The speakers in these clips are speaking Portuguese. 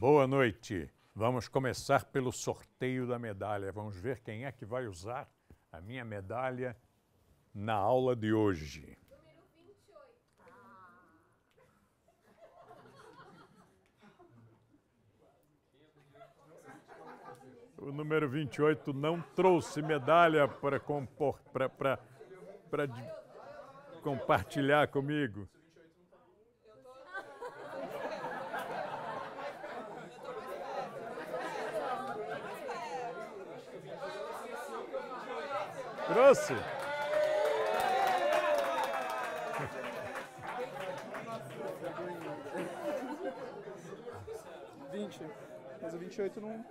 Boa noite. Vamos começar pelo sorteio da medalha. Vamos ver quem é que vai usar a minha medalha na aula de hoje. Número 28. O número 28 não trouxe medalha para compor, para compartilhar comigo. Trouxe? Vinte. Mas o vinte e oito não.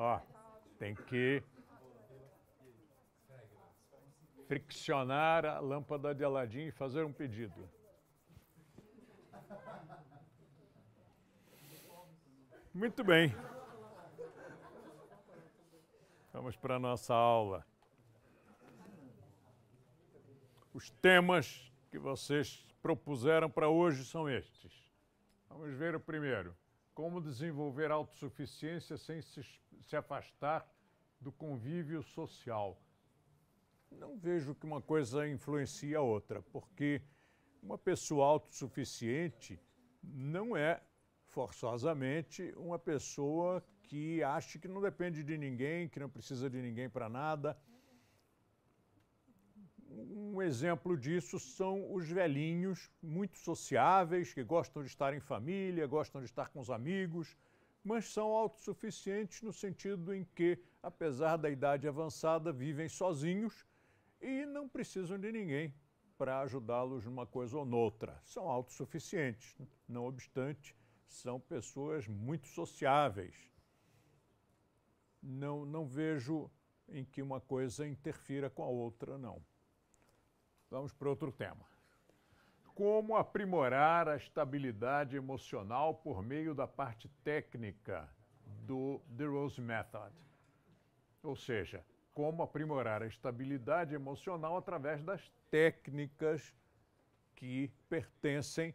Ó, tem que friccionar a lâmpada de Aladim e fazer um pedido. Muito bem. Vamos para a nossa aula. Os temas que vocês propuseram para hoje são estes. Vamos ver o primeiro. Como desenvolver autossuficiência sem se, se afastar do convívio social? Não vejo que uma coisa influencie a outra, porque uma pessoa autossuficiente não é forçosamente uma pessoa que acha que não depende de ninguém, que não precisa de ninguém para nada. Um exemplo disso são os velhinhos, muito sociáveis, que gostam de estar em família, gostam de estar com os amigos, mas são autossuficientes no sentido em que, apesar da idade avançada, vivem sozinhos e não precisam de ninguém para ajudá-los numa coisa ou noutra. São autossuficientes, não obstante, são pessoas muito sociáveis. Não, não vejo em que uma coisa interfira com a outra, não. Vamos para outro tema. Como aprimorar a estabilidade emocional por meio da parte técnica do The Rose Method? Ou seja, como aprimorar a estabilidade emocional através das técnicas que pertencem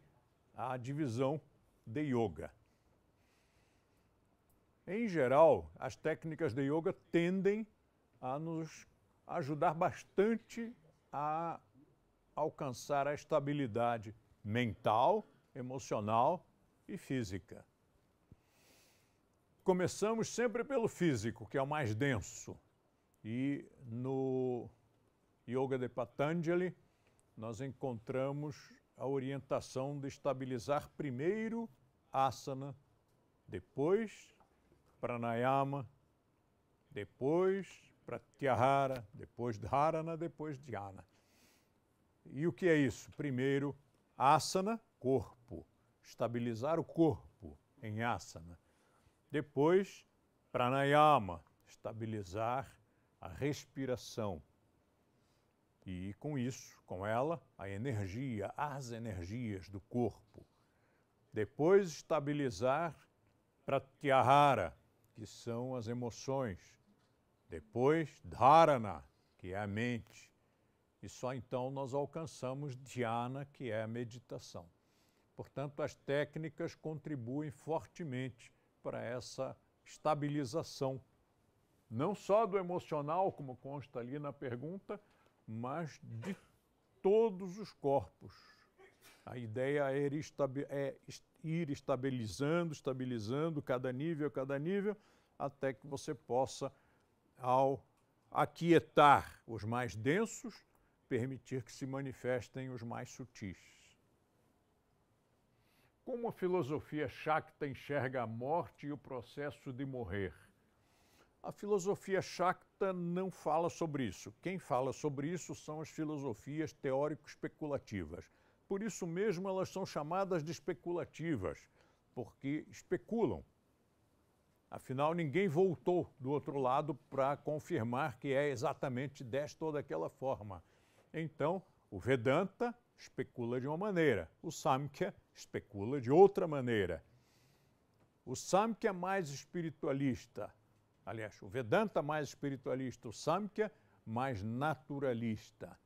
à divisão de yoga. Em geral, as técnicas de yoga tendem a nos ajudar bastante a alcançar a estabilidade mental, emocional e física. Começamos sempre pelo físico, que é o mais denso. E no Yoga de Patanjali, nós encontramos a orientação de estabilizar primeiro asana, depois pranayama, depois pratyahara, depois dharana, depois dhyana. E o que é isso? Primeiro, asana, corpo. Estabilizar o corpo em asana. Depois, pranayama, estabilizar a respiração. E com isso, com ela, a energia, as energias do corpo. Depois, estabilizar pratyahara, que são as emoções. Depois, dharana, que é a mente. E só então nós alcançamos dhyana, que é a meditação. Portanto, as técnicas contribuem fortemente para essa estabilização, não só do emocional, como consta ali na pergunta, mas de todos os corpos. A ideia é ir é estabilizando, estabilizando cada nível, cada nível, até que você possa, ao aquietar os mais densos, permitir que se manifestem os mais sutis. Como a filosofia Shakta enxerga a morte e o processo de morrer? A filosofia Shakta não fala sobre isso. Quem fala sobre isso são as filosofias teórico-especulativas. Por isso mesmo elas são chamadas de especulativas, porque especulam. Afinal, ninguém voltou do outro lado para confirmar que é exatamente desta ou daquela forma. Então, o Vedanta especula de uma maneira, o Samkhya especula de outra maneira. O Samkhya é mais espiritualista, aliás, o Vedanta mais espiritualista, o Samkhya mais naturalista.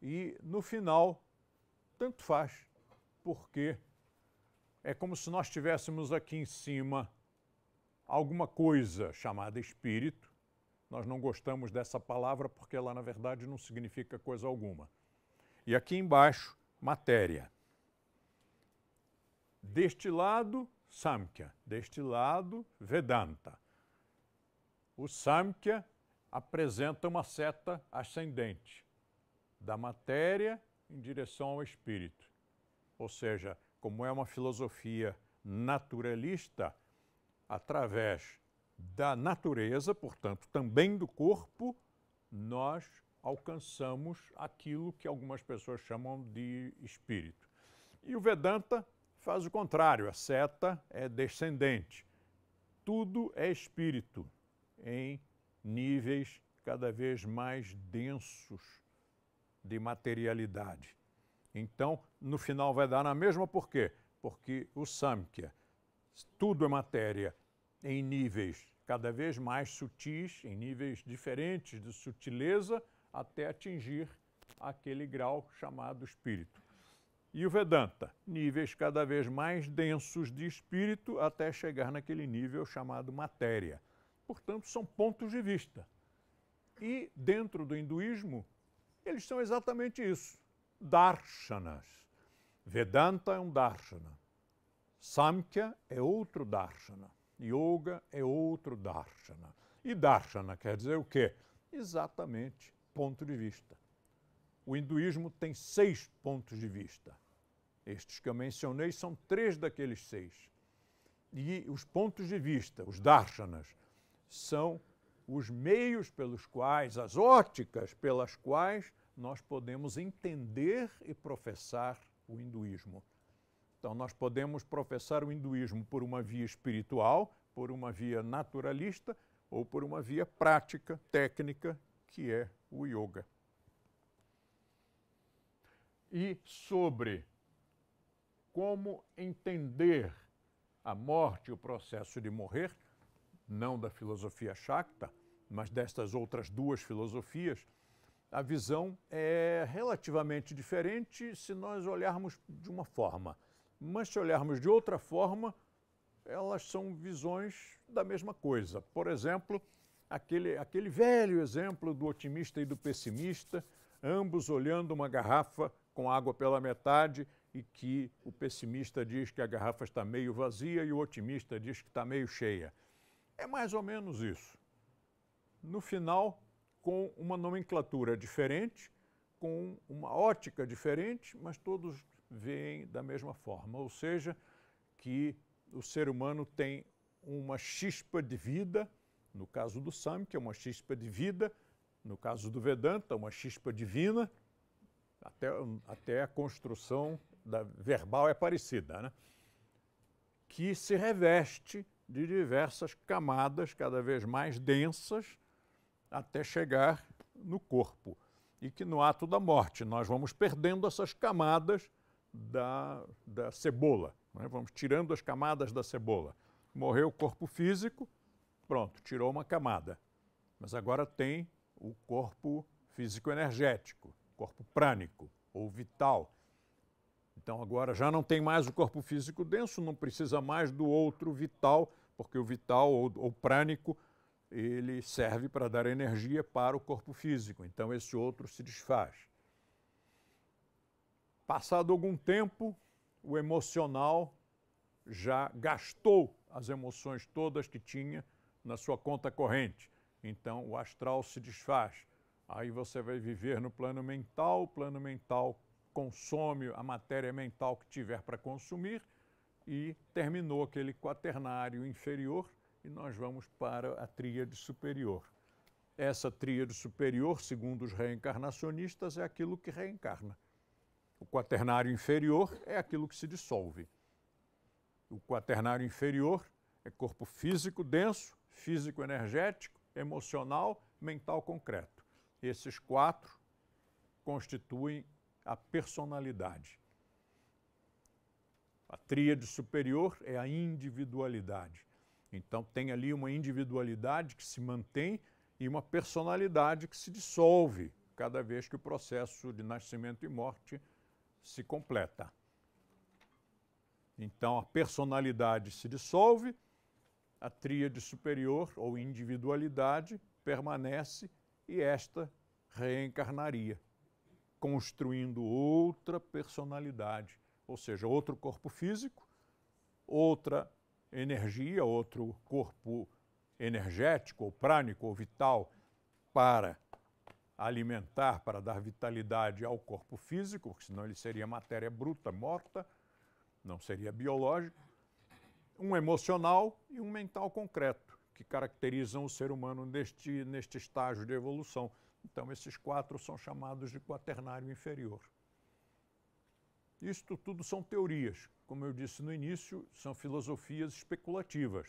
E no final, tanto faz, porque é como se nós tivéssemos aqui em cima alguma coisa chamada espírito nós não gostamos dessa palavra porque ela, na verdade, não significa coisa alguma. E aqui embaixo, matéria. Deste lado, Samkhya. Deste lado, Vedanta. O Samkhya apresenta uma seta ascendente da matéria em direção ao espírito. Ou seja, como é uma filosofia naturalista, através da natureza, portanto, também do corpo, nós alcançamos aquilo que algumas pessoas chamam de espírito. E o Vedanta faz o contrário, a seta é descendente. Tudo é espírito em níveis cada vez mais densos de materialidade. Então, no final vai dar na mesma, por quê? Porque o Samkhya, tudo é matéria, em níveis cada vez mais sutis, em níveis diferentes de sutileza, até atingir aquele grau chamado espírito. E o Vedanta, níveis cada vez mais densos de espírito até chegar naquele nível chamado matéria. Portanto, são pontos de vista. E dentro do hinduísmo, eles são exatamente isso: darshanas. Vedanta é um darshana. Samkhya é outro darshana. Yoga é outro darshana. E darshana quer dizer o quê? Exatamente ponto de vista. O hinduísmo tem seis pontos de vista. Estes que eu mencionei são três daqueles seis. E os pontos de vista, os darshanas, são os meios pelos quais, as óticas pelas quais nós podemos entender e professar o hinduísmo. Então, nós podemos professar o hinduísmo por uma via espiritual, por uma via naturalista ou por uma via prática, técnica, que é o yoga. E sobre como entender a morte e o processo de morrer, não da filosofia Shakta, mas destas outras duas filosofias, a visão é relativamente diferente se nós olharmos de uma forma. Mas se olharmos de outra forma, elas são visões da mesma coisa. Por exemplo, aquele, aquele velho exemplo do otimista e do pessimista, ambos olhando uma garrafa com água pela metade e que o pessimista diz que a garrafa está meio vazia e o otimista diz que está meio cheia. É mais ou menos isso. No final, com uma nomenclatura diferente, com uma ótica diferente, mas todos veem da mesma forma, ou seja, que o ser humano tem uma chispa de vida, no caso do que é uma chispa de vida, no caso do Vedanta, uma chispa divina, até, até a construção da verbal é parecida, né? que se reveste de diversas camadas cada vez mais densas até chegar no corpo. E que no ato da morte nós vamos perdendo essas camadas da, da cebola. Né? Vamos tirando as camadas da cebola. Morreu o corpo físico, pronto, tirou uma camada. Mas agora tem o corpo físico-energético, corpo prânico ou vital. Então agora já não tem mais o corpo físico denso, não precisa mais do outro vital, porque o vital ou, ou prânico ele serve para dar energia para o corpo físico. Então esse outro se desfaz. Passado algum tempo, o emocional já gastou as emoções todas que tinha na sua conta corrente. Então o astral se desfaz. Aí você vai viver no plano mental, o plano mental consome a matéria mental que tiver para consumir e terminou aquele quaternário inferior e nós vamos para a tríade superior. Essa tríade superior, segundo os reencarnacionistas, é aquilo que reencarna. O quaternário inferior é aquilo que se dissolve. O quaternário inferior é corpo físico denso, físico energético, emocional, mental concreto. Esses quatro constituem a personalidade. A tríade superior é a individualidade. Então, tem ali uma individualidade que se mantém e uma personalidade que se dissolve cada vez que o processo de nascimento e morte se completa. Então a personalidade se dissolve, a tríade superior ou individualidade permanece e esta reencarnaria, construindo outra personalidade, ou seja, outro corpo físico, outra energia, outro corpo energético, ou prânico, ou vital, para alimentar para dar vitalidade ao corpo físico, porque senão ele seria matéria bruta, morta, não seria biológico, um emocional e um mental concreto, que caracterizam o ser humano neste, neste estágio de evolução. Então, esses quatro são chamados de quaternário inferior. Isto tudo são teorias. Como eu disse no início, são filosofias especulativas.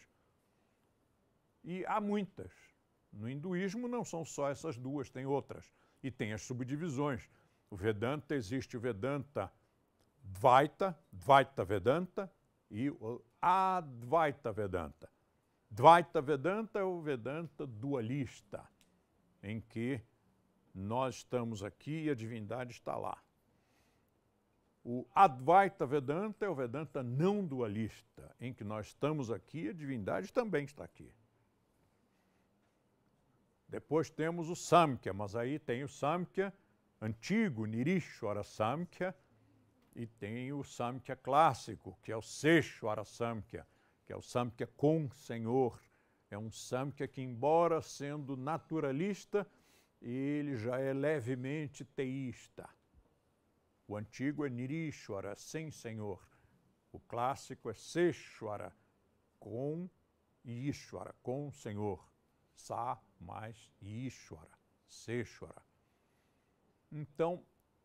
E há muitas. No hinduísmo não são só essas duas, tem outras. E tem as subdivisões. O Vedanta existe o Vedanta Dvaita, Dvaita Vedanta e o Advaita Vedanta. Dvaita Vedanta é o Vedanta dualista, em que nós estamos aqui e a divindade está lá. O Advaita Vedanta é o Vedanta não dualista, em que nós estamos aqui e a divindade também está aqui. Depois temos o Samkhya, mas aí tem o Samkhya antigo, Nirishwara Samkhya, e tem o Samkhya clássico, que é o Seshwara Samkhya, que é o Samkhya com Senhor. É um Samkhya que, embora sendo naturalista, ele já é levemente teísta. O antigo é Nirishwara, sem Senhor. O clássico é Seshwara, com Ishwara, com Senhor. Sa mas Ishvara, Seshvara. Então,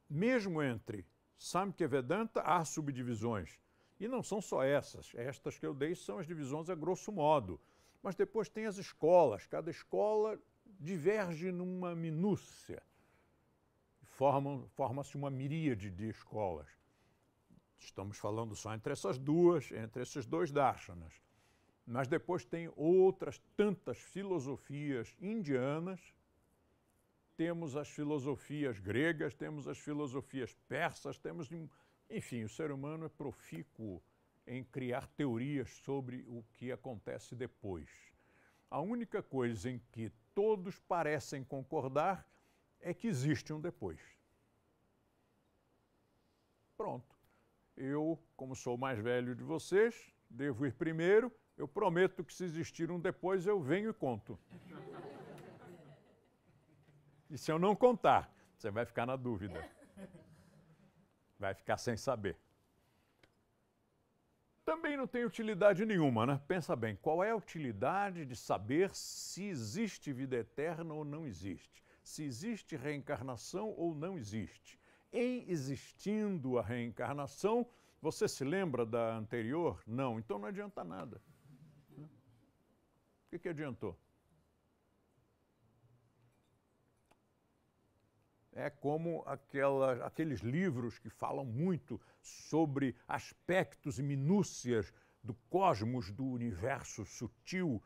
mesmo entre Samkhya Vedanta há subdivisões. E não são só essas. Estas que eu dei são as divisões a grosso modo. Mas depois tem as escolas. Cada escola diverge numa minúcia. Forma-se uma miríade de escolas. Estamos falando só entre essas duas, entre esses dois darshanas. Mas depois tem outras tantas filosofias indianas, temos as filosofias gregas, temos as filosofias persas, temos. Enfim, o ser humano é profícuo em criar teorias sobre o que acontece depois. A única coisa em que todos parecem concordar é que existe um depois. Pronto. Eu, como sou o mais velho de vocês, devo ir primeiro eu prometo que se existir um depois, eu venho e conto. E se eu não contar, você vai ficar na dúvida. Vai ficar sem saber. Também não tem utilidade nenhuma, né? Pensa bem, qual é a utilidade de saber se existe vida eterna ou não existe? Se existe reencarnação ou não existe? Em existindo a reencarnação, você se lembra da anterior? Não, então não adianta nada. O que, que adiantou? é como aquela, aqueles livros que falam muito sobre aspectos e minúcias do cosmos, do universo sutil,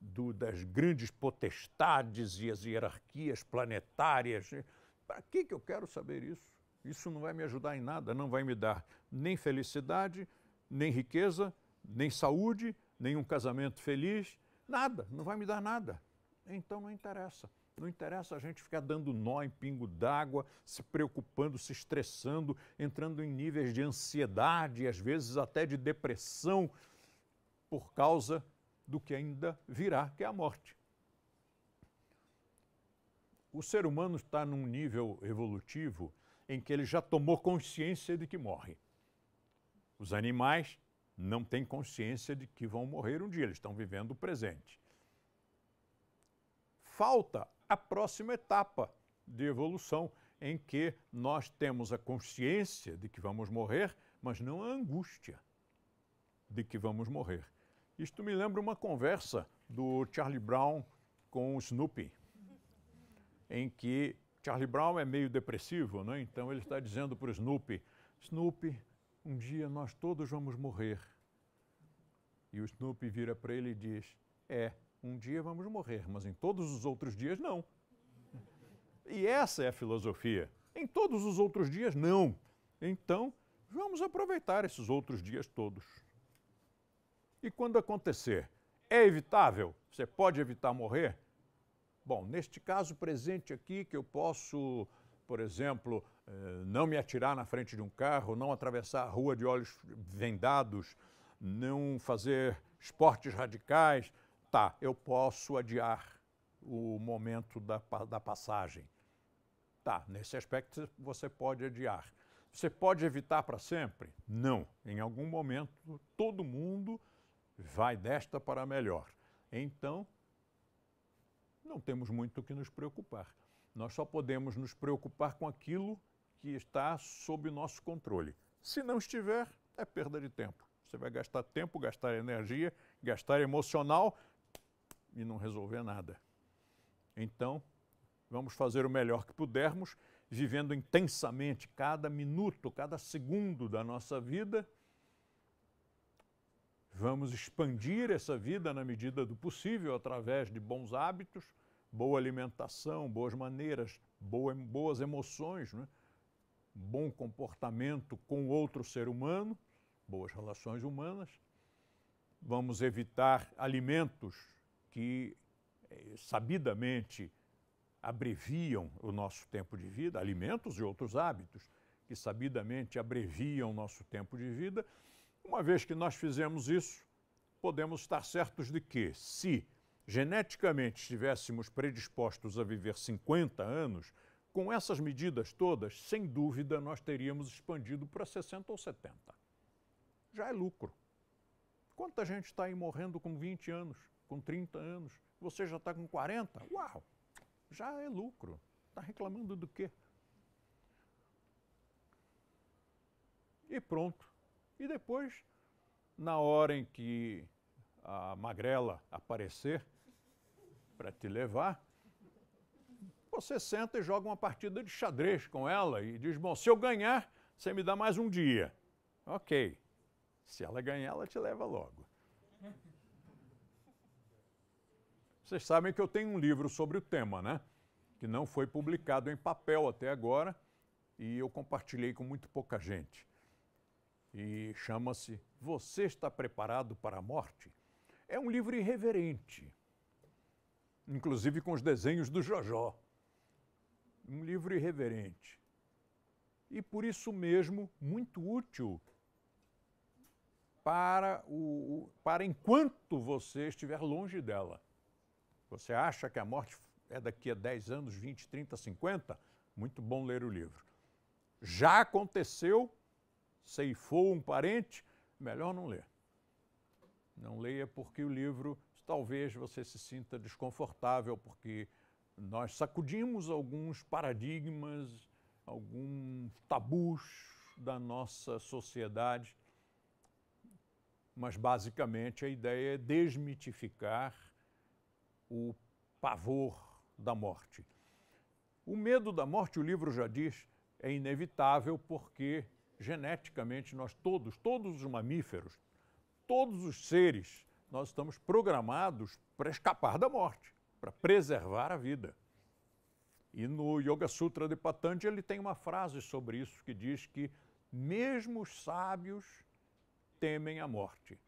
do, das grandes potestades e as hierarquias planetárias. Para que, que eu quero saber isso? Isso não vai me ajudar em nada, não vai me dar nem felicidade, nem riqueza, nem saúde, nem um casamento feliz, Nada, não vai me dar nada. Então não interessa. Não interessa a gente ficar dando nó em pingo d'água, se preocupando, se estressando, entrando em níveis de ansiedade, às vezes até de depressão, por causa do que ainda virá, que é a morte. O ser humano está num nível evolutivo em que ele já tomou consciência de que morre. Os animais não têm consciência de que vão morrer um dia, eles estão vivendo o presente. Falta a próxima etapa de evolução, em que nós temos a consciência de que vamos morrer, mas não a angústia de que vamos morrer. Isto me lembra uma conversa do Charlie Brown com o Snoopy, em que Charlie Brown é meio depressivo, né? então ele está dizendo para o Snoopy: Snoopy, um dia nós todos vamos morrer. E o Snoopy vira para ele e diz: É, um dia vamos morrer, mas em todos os outros dias não. E essa é a filosofia. Em todos os outros dias não. Então, vamos aproveitar esses outros dias todos. E quando acontecer, é evitável? Você pode evitar morrer? Bom, neste caso presente aqui, que eu posso por exemplo, eh, não me atirar na frente de um carro, não atravessar a rua de olhos vendados, não fazer esportes radicais, tá, eu posso adiar o momento da, da passagem. Tá, nesse aspecto você pode adiar. Você pode evitar para sempre? Não. Em algum momento, todo mundo vai desta para melhor. Então, não temos muito o que nos preocupar. Nós só podemos nos preocupar com aquilo que está sob nosso controle. Se não estiver, é perda de tempo. Você vai gastar tempo, gastar energia, gastar emocional e não resolver nada. Então, vamos fazer o melhor que pudermos, vivendo intensamente cada minuto, cada segundo da nossa vida. Vamos expandir essa vida na medida do possível através de bons hábitos boa alimentação, boas maneiras, boas emoções, né? bom comportamento com outro ser humano, boas relações humanas. Vamos evitar alimentos que eh, sabidamente abreviam o nosso tempo de vida, alimentos e outros hábitos que sabidamente abreviam o nosso tempo de vida. Uma vez que nós fizemos isso, podemos estar certos de que, se geneticamente estivéssemos predispostos a viver 50 anos, com essas medidas todas, sem dúvida, nós teríamos expandido para 60 ou 70. Já é lucro. Quanta gente está aí morrendo com 20 anos, com 30 anos? Você já está com 40? Uau! Já é lucro. Está reclamando do quê? E pronto. E depois, na hora em que a magrela aparecer, para te levar, você senta e joga uma partida de xadrez com ela e diz: Bom, se eu ganhar, você me dá mais um dia. Ok. Se ela ganhar, ela te leva logo. Vocês sabem que eu tenho um livro sobre o tema, né? Que não foi publicado em papel até agora e eu compartilhei com muito pouca gente. E chama-se Você está preparado para a morte? É um livro irreverente, inclusive com os desenhos do Jojó. Um livro irreverente. E por isso mesmo muito útil para, o, para enquanto você estiver longe dela. Você acha que a morte é daqui a 10 anos, 20, 30, 50? Muito bom ler o livro. Já aconteceu, ceifou um parente, melhor não ler. Não leia porque o livro talvez você se sinta desconfortável, porque nós sacudimos alguns paradigmas, alguns tabus da nossa sociedade, mas basicamente a ideia é desmitificar o pavor da morte. O medo da morte, o livro já diz, é inevitável porque geneticamente nós todos, todos os mamíferos, todos os seres nós estamos programados para escapar da morte, para preservar a vida. E no Yoga Sutra de Patanjali ele tem uma frase sobre isso que diz que mesmo os sábios temem a morte.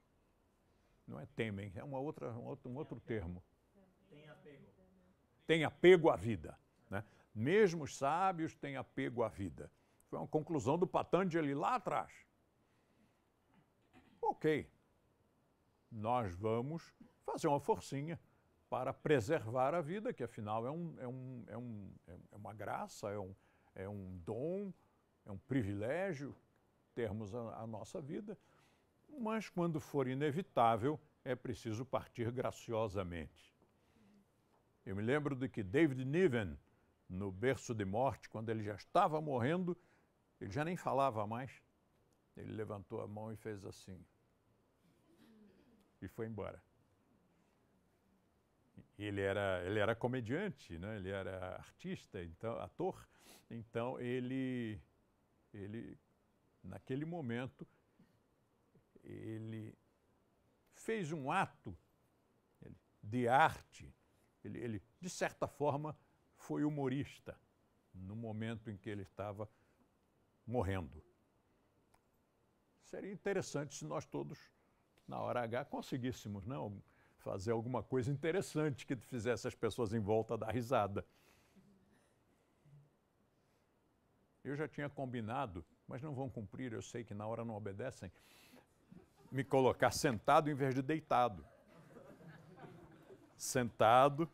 Não é temem, é uma outra, um outro, um outro termo. Tem apego. Tem apego à vida. Né? Mesmo os sábios têm apego à vida. Foi uma conclusão do Patanjali lá atrás. Ok, nós vamos fazer uma forcinha para preservar a vida, que afinal é, um, é, um, é, um, é uma graça, é um, é um dom, é um privilégio termos a, a nossa vida, mas quando for inevitável, é preciso partir graciosamente. Eu me lembro de que David Niven, no berço de morte, quando ele já estava morrendo, ele já nem falava mais. Ele levantou a mão e fez assim e foi embora. Ele era, ele era comediante, né? ele era artista, então ator, então ele, ele naquele momento, ele fez um ato de arte. Ele, ele, de certa forma, foi humorista no momento em que ele estava morrendo. Seria interessante se nós todos na hora H conseguíssemos não né, fazer alguma coisa interessante que fizesse as pessoas em volta dar risada. Eu já tinha combinado, mas não vão cumprir, eu sei que na hora não obedecem, me colocar sentado em vez de deitado. Sentado,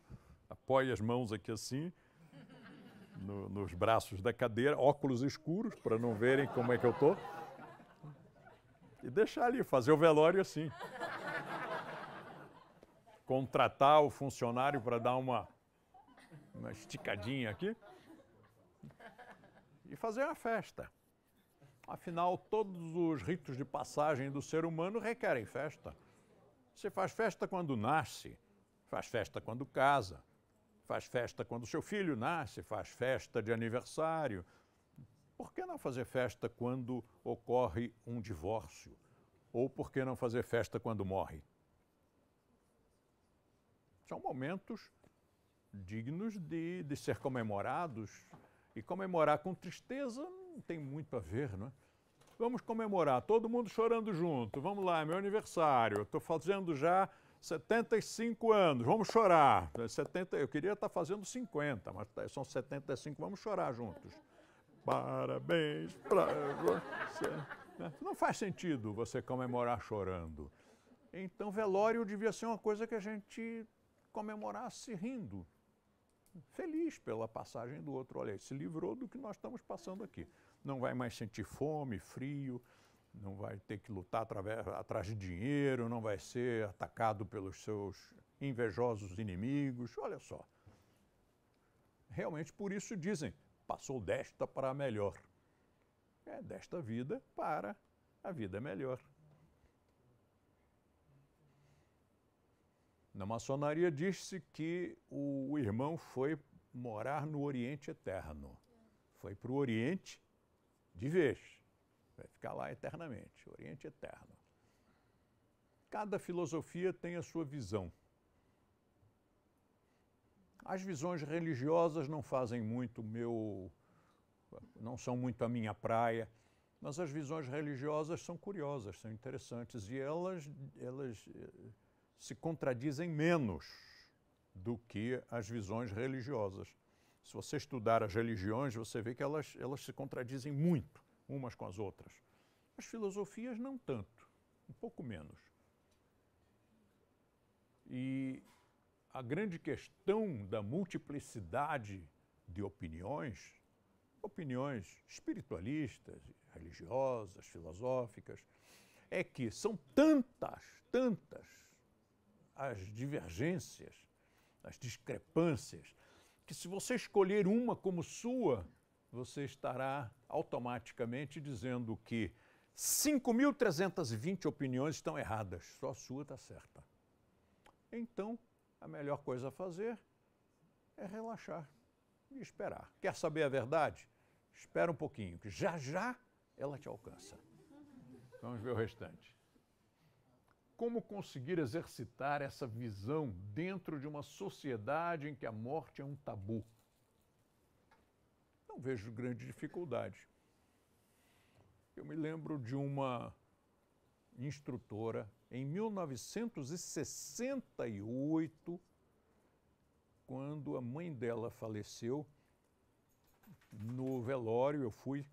apoia as mãos aqui assim, no, nos braços da cadeira, óculos escuros para não verem como é que eu estou e deixar ali, fazer o velório assim. Contratar o funcionário para dar uma, uma esticadinha aqui e fazer uma festa. Afinal, todos os ritos de passagem do ser humano requerem festa. Você faz festa quando nasce, faz festa quando casa, faz festa quando seu filho nasce, faz festa de aniversário, por que não fazer festa quando ocorre um divórcio? Ou por que não fazer festa quando morre? São momentos dignos de, de ser comemorados e comemorar com tristeza não tem muito a ver, não é? Vamos comemorar, todo mundo chorando junto. Vamos lá, é meu aniversário. Estou fazendo já 75 anos, vamos chorar. 70, é eu queria estar tá fazendo 50, mas tá, são 75, vamos chorar juntos. Parabéns para você. Né? Não faz sentido você comemorar chorando. Então, velório devia ser uma coisa que a gente comemorasse rindo, feliz pela passagem do outro. Olha, se livrou do que nós estamos passando aqui. Não vai mais sentir fome, frio, não vai ter que lutar através, atrás de dinheiro, não vai ser atacado pelos seus invejosos inimigos. Olha só. Realmente por isso dizem passou desta para a melhor. É desta vida para a vida melhor. Na maçonaria diz-se que o irmão foi morar no Oriente Eterno. Foi para o Oriente de vez. Vai ficar lá eternamente Oriente Eterno. Cada filosofia tem a sua visão. As visões religiosas não fazem muito meu, não são muito a minha praia, mas as visões religiosas são curiosas, são interessantes e elas, elas eh, se contradizem menos do que as visões religiosas. Se você estudar as religiões, você vê que elas, elas se contradizem muito umas com as outras. As filosofias não tanto, um pouco menos. E a grande questão da multiplicidade de opiniões, opiniões espiritualistas, religiosas, filosóficas, é que são tantas, tantas as divergências, as discrepâncias, que se você escolher uma como sua, você estará automaticamente dizendo que 5.320 opiniões estão erradas, só a sua está certa. Então, a melhor coisa a fazer é relaxar e esperar. Quer saber a verdade? Espera um pouquinho, que já já ela te alcança. Vamos ver o restante. Como conseguir exercitar essa visão dentro de uma sociedade em que a morte é um tabu? Não vejo grande dificuldade. Eu me lembro de uma instrutora em 1968, quando a mãe dela faleceu, no velório eu fui,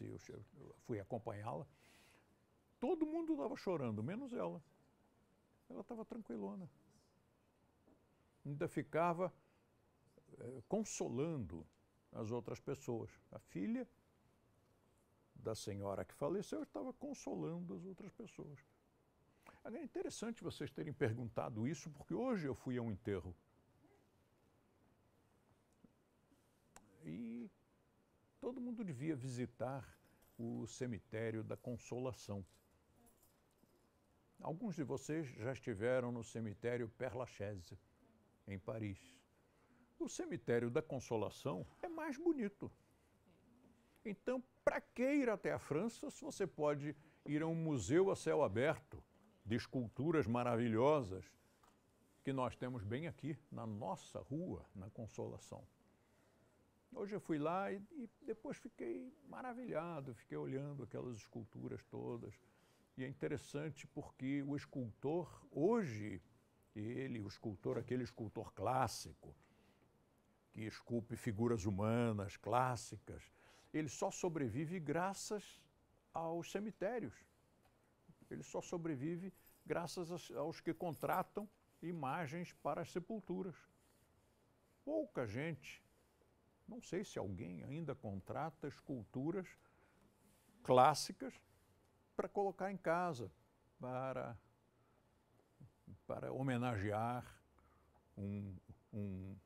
eu fui acompanhá-la. Todo mundo estava chorando, menos ela. Ela estava tranquilona. Ainda ficava eh, consolando as outras pessoas. A filha da senhora que faleceu estava consolando as outras pessoas. É interessante vocês terem perguntado isso, porque hoje eu fui a um enterro. E todo mundo devia visitar o cemitério da Consolação. Alguns de vocês já estiveram no cemitério Père Lachaise, em Paris. O cemitério da Consolação é mais bonito. Então, para que ir até a França se você pode ir a um museu a céu aberto? de esculturas maravilhosas que nós temos bem aqui na nossa rua, na Consolação. Hoje eu fui lá e, e, depois fiquei maravilhado, fiquei olhando aquelas esculturas todas. E é interessante porque o escultor, hoje, ele, o escultor, aquele escultor clássico, que esculpe figuras humanas clássicas, ele só sobrevive graças aos cemitérios. Ele só sobrevive graças aos que contratam imagens para as sepulturas. Pouca gente, não sei se alguém ainda contrata esculturas clássicas para colocar em casa, para, para homenagear um, um,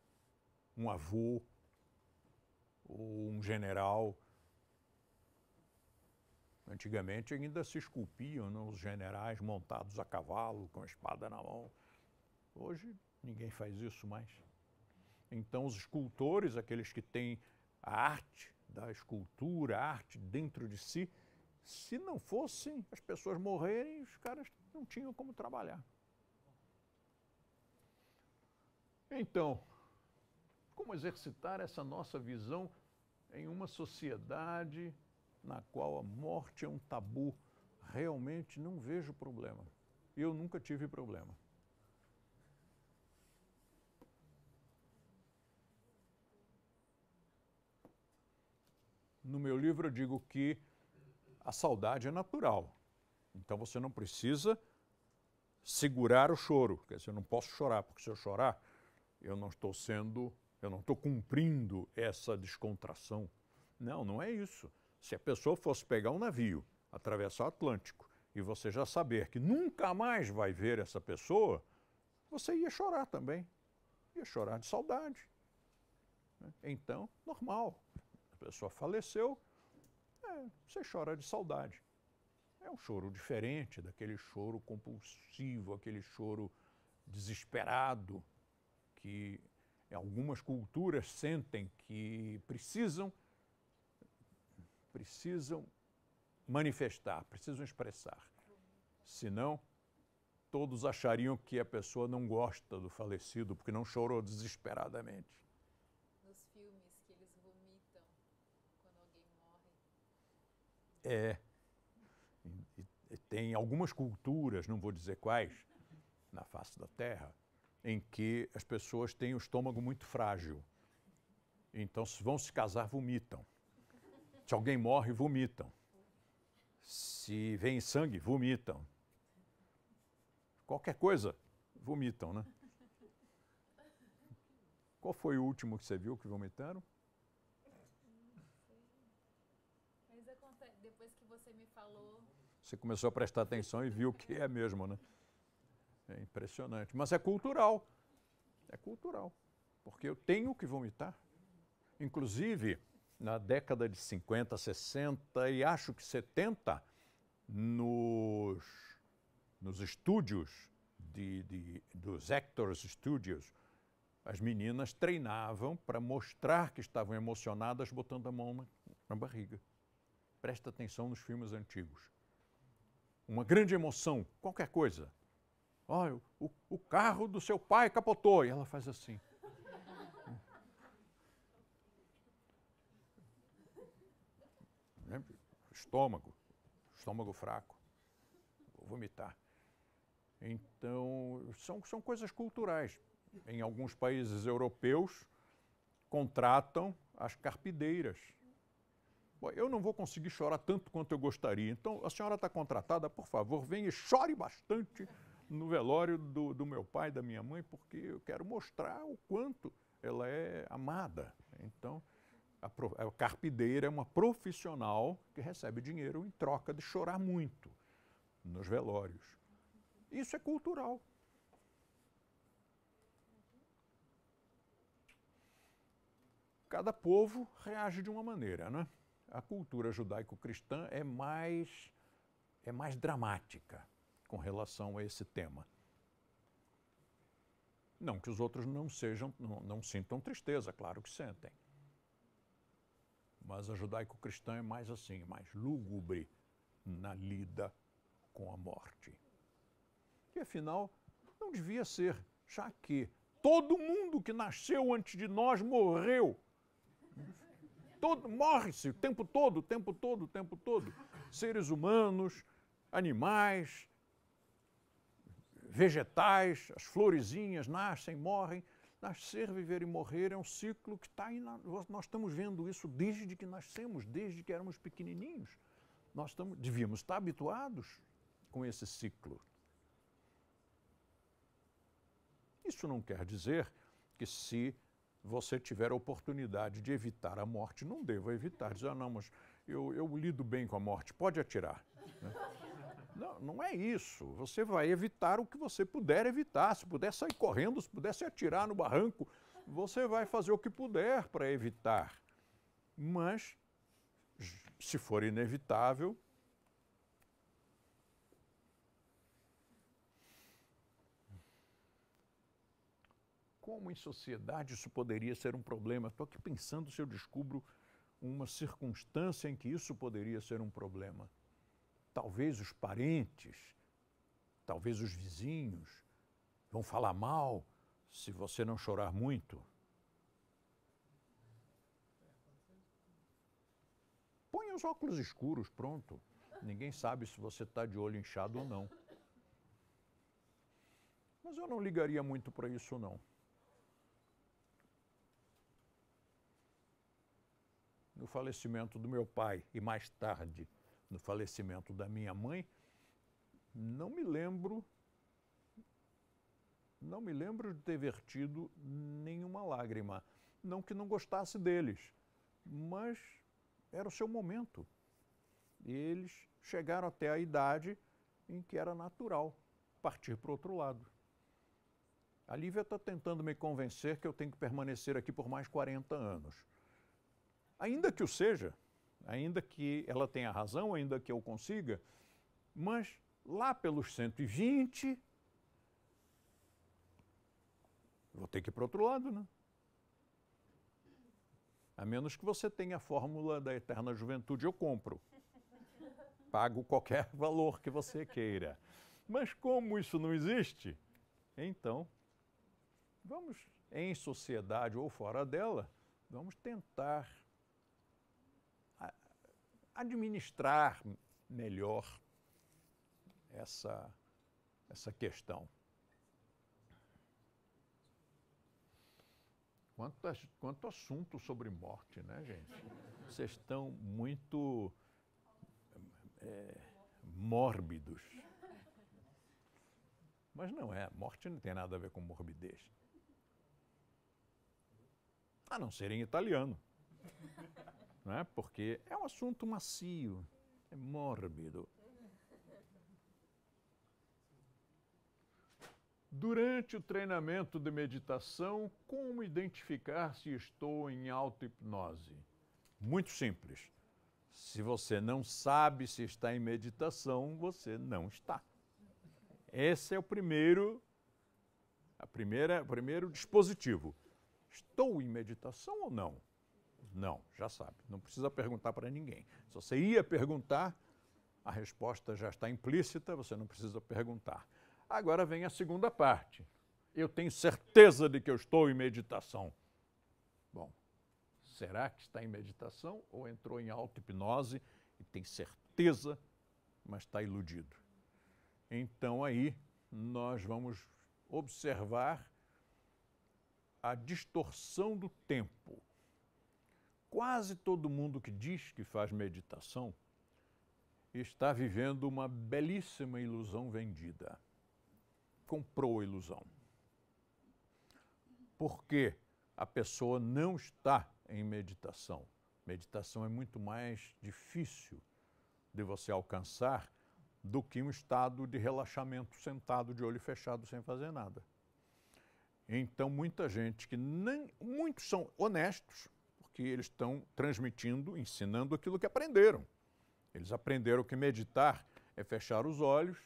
um avô ou um general Antigamente ainda se esculpiam né, os generais montados a cavalo, com a espada na mão. Hoje ninguém faz isso mais. Então, os escultores, aqueles que têm a arte da escultura, a arte dentro de si, se não fossem as pessoas morrerem, os caras não tinham como trabalhar. Então, como exercitar essa nossa visão em uma sociedade na qual a morte é um tabu, realmente não vejo problema. Eu nunca tive problema. No meu livro eu digo que a saudade é natural. Então você não precisa segurar o choro, quer dizer, eu não posso chorar, porque se eu chorar, eu não estou sendo, eu não estou cumprindo essa descontração. Não, não é isso. Se a pessoa fosse pegar um navio, atravessar o Atlântico, e você já saber que nunca mais vai ver essa pessoa, você ia chorar também. Ia chorar de saudade. Né? Então, normal. A pessoa faleceu, é, você chora de saudade. É um choro diferente daquele choro compulsivo, aquele choro desesperado que algumas culturas sentem que precisam precisam manifestar, precisam expressar. Senão, todos achariam que a pessoa não gosta do falecido porque não chorou desesperadamente. Nos filmes que eles vomitam quando alguém morre. É. E, e tem algumas culturas, não vou dizer quais, na face da Terra, em que as pessoas têm o estômago muito frágil. Então, se vão se casar, vomitam. Se alguém morre, vomitam. Se vem sangue, vomitam. Qualquer coisa, vomitam, né? Qual foi o último que você viu que vomitaram? depois que você me falou. Você começou a prestar atenção e viu que é mesmo, né? É impressionante. Mas é cultural. É cultural. Porque eu tenho que vomitar. Inclusive, na década de 50, 60 e acho que 70, nos, nos estúdios, de, de, dos Actors Studios, as meninas treinavam para mostrar que estavam emocionadas botando a mão na, na barriga. Presta atenção nos filmes antigos. Uma grande emoção, qualquer coisa. Olha, o, o carro do seu pai capotou. E ela faz assim. estômago, estômago fraco, vou vomitar. Então, são, são coisas culturais. Em alguns países europeus, contratam as carpideiras. Bom, eu não vou conseguir chorar tanto quanto eu gostaria, então a senhora está contratada, por favor, venha e chore bastante no velório do, do meu pai, da minha mãe, porque eu quero mostrar o quanto ela é amada. Então, a, a carpideira é uma profissional que recebe dinheiro em troca de chorar muito nos velórios. Isso é cultural. Cada povo reage de uma maneira, né? A cultura judaico-cristã é mais é mais dramática com relação a esse tema. Não que os outros não sejam não, não sintam tristeza, claro que sentem. Mas a judaico-cristã é mais assim, é mais lúgubre na lida com a morte. E afinal, não devia ser, já que todo mundo que nasceu antes de nós morreu. morre-se o tempo todo, o tempo todo, o tempo todo. Seres humanos, animais, vegetais, as florezinhas nascem, morrem. Nascer, viver e morrer é um ciclo que está aí. Na, nós estamos vendo isso desde que nascemos, desde que éramos pequenininhos. Nós estamos, devíamos estar habituados com esse ciclo. Isso não quer dizer que se você tiver a oportunidade de evitar a morte, não deva evitar. Dizer, ah, não, mas eu, eu lido bem com a morte, pode atirar. Né? Não, não é isso. Você vai evitar o que você puder evitar. Se puder sair correndo, se puder se atirar no barranco, você vai fazer o que puder para evitar. Mas, se for inevitável, como em sociedade isso poderia ser um problema? Estou aqui pensando se eu descubro uma circunstância em que isso poderia ser um problema talvez os parentes, talvez os vizinhos vão falar mal se você não chorar muito. Põe os óculos escuros, pronto. Ninguém sabe se você está de olho inchado ou não. Mas eu não ligaria muito para isso, não. No falecimento do meu pai e mais tarde no falecimento da minha mãe, não me lembro não me lembro de ter vertido nenhuma lágrima. Não que não gostasse deles, mas era o seu momento. E eles chegaram até a idade em que era natural partir para o outro lado. A Lívia está tentando me convencer que eu tenho que permanecer aqui por mais 40 anos. Ainda que o seja, ainda que ela tenha razão, ainda que eu consiga, mas lá pelos 120, vou ter que ir para o outro lado, né? A menos que você tenha a fórmula da eterna juventude, eu compro. Pago qualquer valor que você queira. Mas como isso não existe, então vamos, em sociedade ou fora dela, vamos tentar administrar melhor essa, essa questão. Quanto, quanto assunto sobre morte, né, gente? Vocês estão muito é, mórbidos. Mas não é, morte não tem nada a ver com morbidez. A não ser em italiano é porque é um assunto macio, é mórbido. Durante o treinamento de meditação, como identificar se estou em auto-hipnose? Muito simples. Se você não sabe se está em meditação, você não está. Esse é o primeiro a primeira, o primeiro dispositivo. Estou em meditação ou não? Não, já sabe. Não precisa perguntar para ninguém. Se você ia perguntar, a resposta já está implícita, você não precisa perguntar. Agora vem a segunda parte. Eu tenho certeza de que eu estou em meditação. Bom, será que está em meditação ou entrou em auto-hipnose e tem certeza, mas está iludido? Então aí nós vamos observar a distorção do tempo quase todo mundo que diz que faz meditação está vivendo uma belíssima ilusão vendida. Comprou a ilusão. Porque a pessoa não está em meditação. Meditação é muito mais difícil de você alcançar do que um estado de relaxamento sentado de olho fechado sem fazer nada. Então muita gente que nem muitos são honestos, que eles estão transmitindo, ensinando aquilo que aprenderam. Eles aprenderam que meditar é fechar os olhos.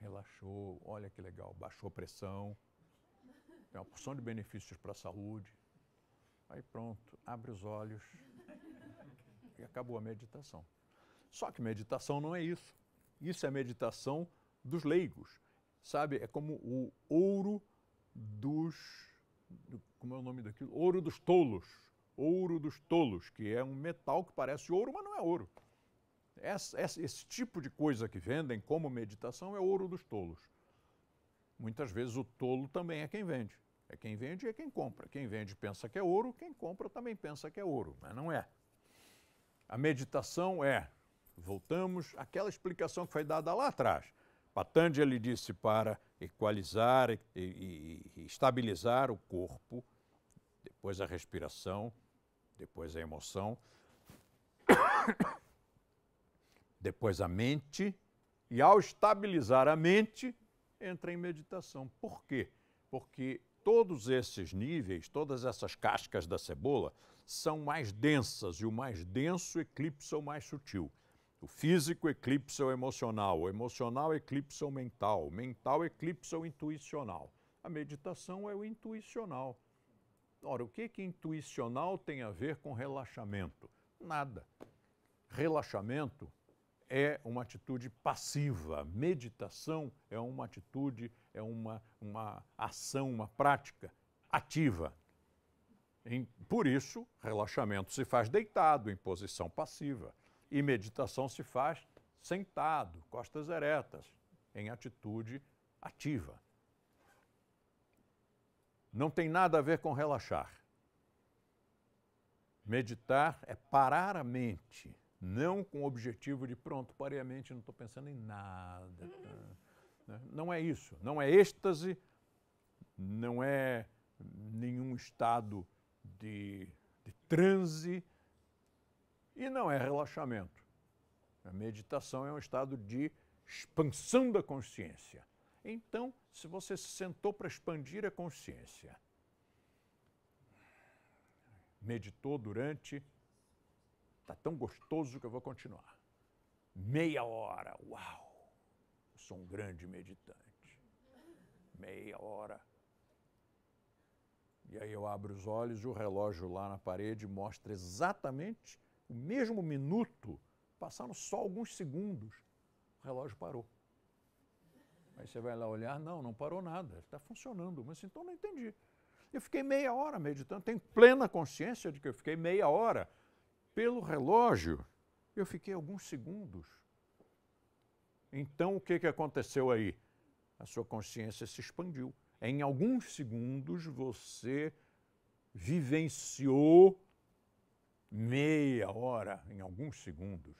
Relaxou, olha que legal, baixou a pressão. Tem uma porção de benefícios para a saúde. Aí pronto, abre os olhos e acabou a meditação. Só que meditação não é isso. Isso é meditação dos leigos. Sabe? É como o ouro dos como é o nome daquilo? Ouro dos tolos. Ouro dos tolos, que é um metal que parece ouro, mas não é ouro. esse tipo de coisa que vendem como meditação é ouro dos tolos. Muitas vezes o tolo também é quem vende. É quem vende e é quem compra. Quem vende pensa que é ouro, quem compra também pensa que é ouro, mas não é. A meditação é, voltamos àquela explicação que foi dada lá atrás. Patanjali disse para equalizar e, e, e estabilizar o corpo, depois a respiração, depois a emoção, depois a mente, e ao estabilizar a mente, entra em meditação. Por quê? Porque todos esses níveis, todas essas cascas da cebola, são mais densas e o mais denso é o mais sutil. O físico eclipsa o emocional, o emocional eclipsa o mental, o mental eclipsa o intuicional. A meditação é o intuicional. Ora, o que que intuicional tem a ver com relaxamento? Nada. Relaxamento é uma atitude passiva, meditação é uma atitude, é uma, uma ação, uma prática ativa. Em, por isso, relaxamento se faz deitado, em posição passiva. E meditação se faz sentado, costas eretas, em atitude ativa. Não tem nada a ver com relaxar. Meditar é parar a mente, não com o objetivo de pronto, parei a mente, não estou pensando em nada. Tá? Né? Não é isso. Não é êxtase, não é nenhum estado de, de transe, e não é relaxamento. A meditação é um estado de expansão da consciência. Então, se você se sentou para expandir a consciência, meditou durante, está tão gostoso que eu vou continuar. Meia hora, uau! Eu sou um grande meditante. Meia hora. E aí eu abro os olhos e o relógio lá na parede mostra exatamente o mesmo minuto, passaram só alguns segundos, o relógio parou. Aí você vai lá olhar, não, não parou nada, está funcionando, mas então não entendi. Eu fiquei meia hora meditando, tenho plena consciência de que eu fiquei meia hora. Pelo relógio, eu fiquei alguns segundos. Então, o que, que aconteceu aí? A sua consciência se expandiu. Em alguns segundos, você vivenciou meia hora, em alguns segundos.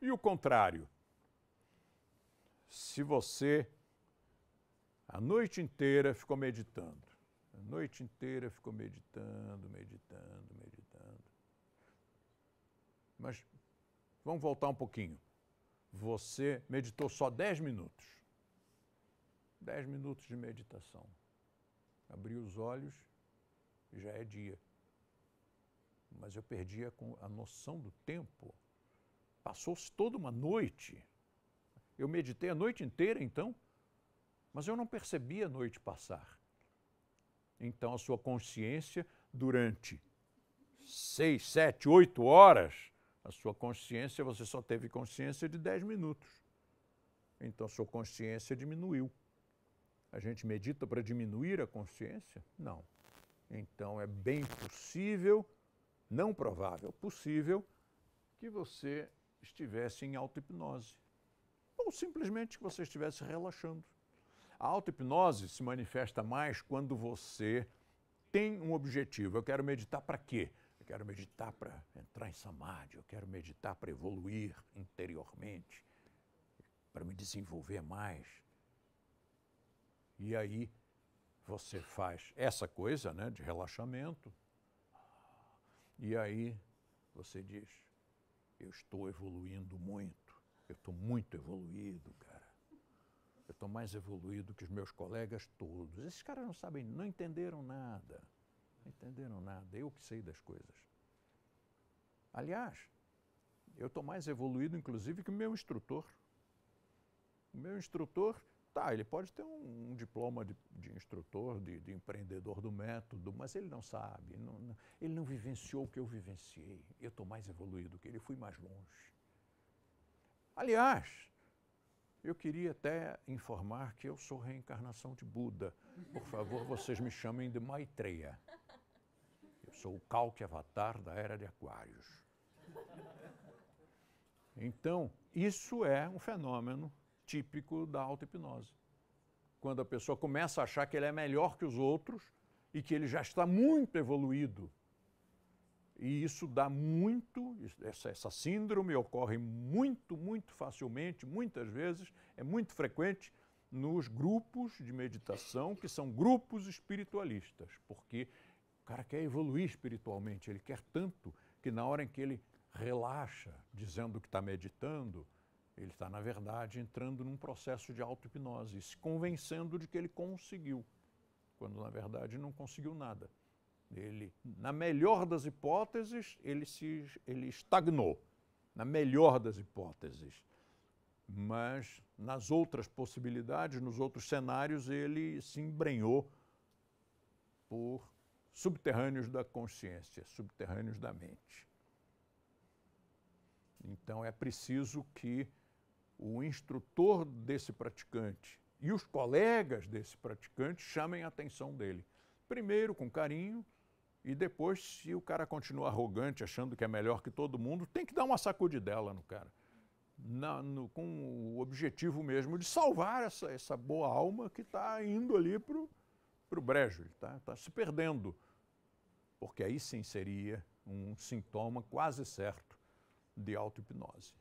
E o contrário. Se você a noite inteira ficou meditando, a noite inteira ficou meditando, meditando, meditando. Mas vamos voltar um pouquinho. Você meditou só 10 minutos. 10 minutos de meditação. Abriu os olhos, já é dia mas eu perdia a, a noção do tempo. Passou-se toda uma noite. Eu meditei a noite inteira, então, mas eu não percebi a noite passar. Então, a sua consciência, durante seis, sete, oito horas, a sua consciência, você só teve consciência de dez minutos. Então, a sua consciência diminuiu. A gente medita para diminuir a consciência? Não. Então, é bem possível não provável, possível, que você estivesse em auto-hipnose. Ou simplesmente que você estivesse relaxando. A auto-hipnose se manifesta mais quando você tem um objetivo. Eu quero meditar para quê? Eu quero meditar para entrar em samadhi, eu quero meditar para evoluir interiormente, para me desenvolver mais. E aí você faz essa coisa né, de relaxamento, e aí você diz: eu estou evoluindo muito, eu estou muito evoluído, cara. Eu estou mais evoluído que os meus colegas todos. Esses caras não sabem, não entenderam nada. Não entenderam nada. Eu que sei das coisas. Aliás, eu estou mais evoluído, inclusive, que o meu instrutor. O meu instrutor Tá, ele pode ter um, um diploma de, de instrutor, de, de, empreendedor do método, mas ele não sabe, não, não, ele não vivenciou o que eu vivenciei. Eu estou mais evoluído que ele, fui mais longe. Aliás, eu queria até informar que eu sou reencarnação de Buda. Por favor, vocês me chamem de Maitreya. Eu sou o calque avatar da era de Aquários. Então, isso é um fenômeno típico da auto-hipnose. Quando a pessoa começa a achar que ele é melhor que os outros e que ele já está muito evoluído. E isso dá muito, essa, essa síndrome ocorre muito, muito facilmente, muitas vezes, é muito frequente nos grupos de meditação, que são grupos espiritualistas, porque o cara quer evoluir espiritualmente, ele quer tanto que na hora em que ele relaxa, dizendo que está meditando, ele está, na verdade, entrando num processo de auto-hipnose, se convencendo de que ele conseguiu, quando na verdade não conseguiu nada. Ele, na melhor das hipóteses, ele, se, ele estagnou, na melhor das hipóteses. Mas nas outras possibilidades, nos outros cenários, ele se embrenhou por subterrâneos da consciência, subterrâneos da mente. Então é preciso que o instrutor desse praticante e os colegas desse praticante chamem a atenção dele. Primeiro com carinho e depois, se o cara continua arrogante, achando que é melhor que todo mundo, tem que dar uma sacudidela no cara. Na, no, com o objetivo mesmo de salvar essa, essa boa alma que está indo ali para o brejo, está tá se perdendo. Porque aí sim seria um sintoma quase certo de auto-hipnose.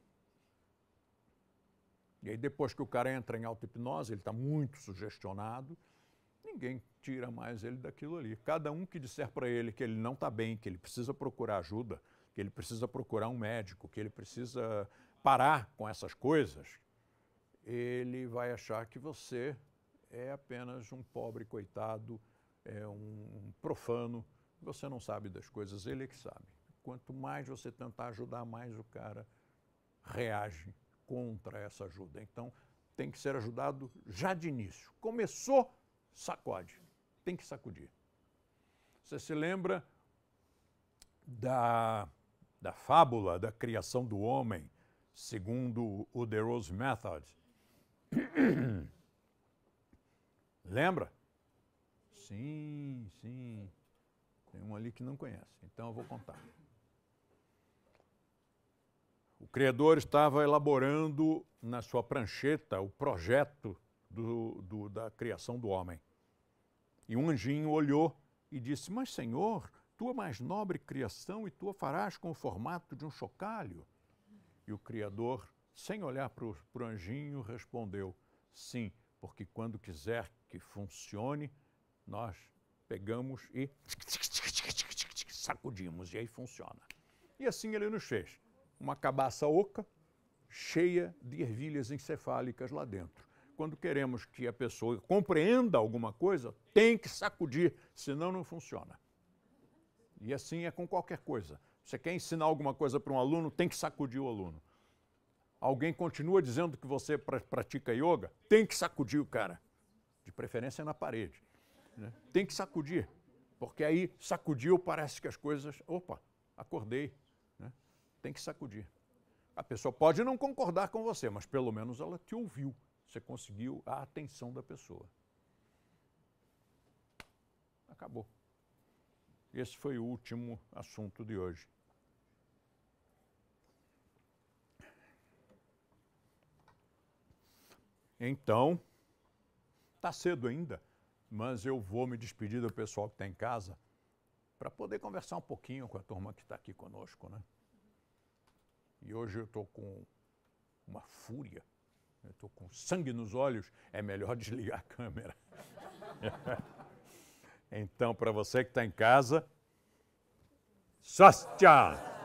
E aí, depois que o cara entra em auto-hipnose, ele está muito sugestionado, ninguém tira mais ele daquilo ali. Cada um que disser para ele que ele não está bem, que ele precisa procurar ajuda, que ele precisa procurar um médico, que ele precisa parar com essas coisas, ele vai achar que você é apenas um pobre coitado, é um profano, você não sabe das coisas, ele é que sabe. Quanto mais você tentar ajudar, mais o cara reage contra essa ajuda. Então, tem que ser ajudado já de início. Começou, sacode. Tem que sacudir. Você se lembra da, da fábula da criação do homem, segundo o The Rose Method? Lembra? Sim, sim. Tem um ali que não conhece, então eu vou contar. O criador estava elaborando na sua prancheta o projeto do, do, da criação do homem. E um anjinho olhou e disse: Mas, Senhor, tua mais nobre criação e tua farás com o formato de um chocalho. E o Criador, sem olhar para o anjinho, respondeu: Sim, porque quando quiser que funcione, nós pegamos e sacudimos, e aí funciona. E assim ele nos fez uma cabaça oca, cheia de ervilhas encefálicas lá dentro. Quando queremos que a pessoa compreenda alguma coisa, tem que sacudir, senão não funciona. E assim é com qualquer coisa. Você quer ensinar alguma coisa para um aluno, tem que sacudir o aluno. Alguém continua dizendo que você pratica yoga, tem que sacudir o cara. De preferência na parede. Né? Tem que sacudir, porque aí sacudiu, parece que as coisas. Opa, acordei, tem que sacudir. A pessoa pode não concordar com você, mas pelo menos ela te ouviu. Você conseguiu a atenção da pessoa. Acabou. Esse foi o último assunto de hoje. Então, está cedo ainda, mas eu vou me despedir do pessoal que está em casa para poder conversar um pouquinho com a turma que está aqui conosco, né? E hoje eu estou com uma fúria, eu estou com sangue nos olhos, é melhor desligar a câmera. então, para você que está em casa, Sastia!